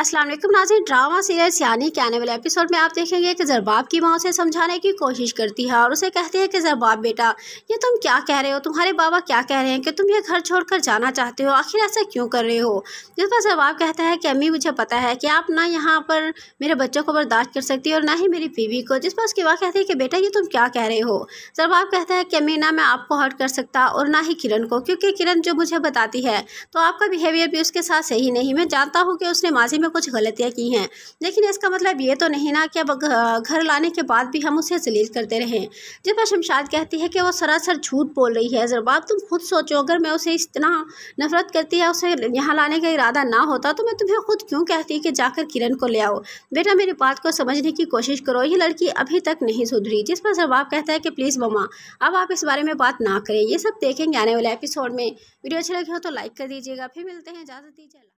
अस्सलाम वालेकुम drama serial सियानी के आने वाले एपिसोड में आप देखेंगे कि जरबाब की माँ उसे समझाने की कोशिश करती है और उसे कहती है कि जरबाब बेटा ये तुम क्या कह रहे हो तुम्हारे बाबा क्या कह रहे हैं कि तुम ये घर छोड़कर जाना चाहते हो आखिर ऐसा क्यों कर रहे हो जिस पर जरबाब कहता है कि अम्मी मुझे पता है कि आप ना यहाँ पर मेरे बच्चों को बर्दाश्त कर सकती हो और ना ही मेरी बीवी को जिस पर उसकी माँ कहती है कि बेटा ये तुम क्या कह रहे हो जरबाब कहता है कि अम्मी ना मैं आपको हर्ट कर सकता और ना ही किरण को क्योंकि किरण जो मुझे बताती है तो आपका बिहेवियर भी उसके साथ सही नहीं मैं जानता हूँ कि उसने माजी में कुछ गलतियाँ की हैं लेकिन इसका मतलब ये तो नहीं ना कि अब घर लाने के बाद भी हम उसे जलील करते रहें जब शमशाद कहती है कि वो सरासर झूठ बोल रही है जरबाब तुम खुद सोचो अगर मैं उसे इतना नफरत करती या उसे यहाँ लाने का इरादा ना होता तो मैं तुम्हें खुद क्यों कहती कि जाकर किरण को ले आओ बेटा मेरी बात को समझने की कोशिश करो ये लड़की अभी तक नहीं सुधरी जिस पर जरबाब कहता है कि प्लीज़ ममा अब आप इस बारे में बात ना करें ये सब देखेंगे आने वाले एपिसोड में वीडियो अच्छे लगे हो तो लाइक कर दीजिएगा फिर मिलते हैं इजाज़त दीजिए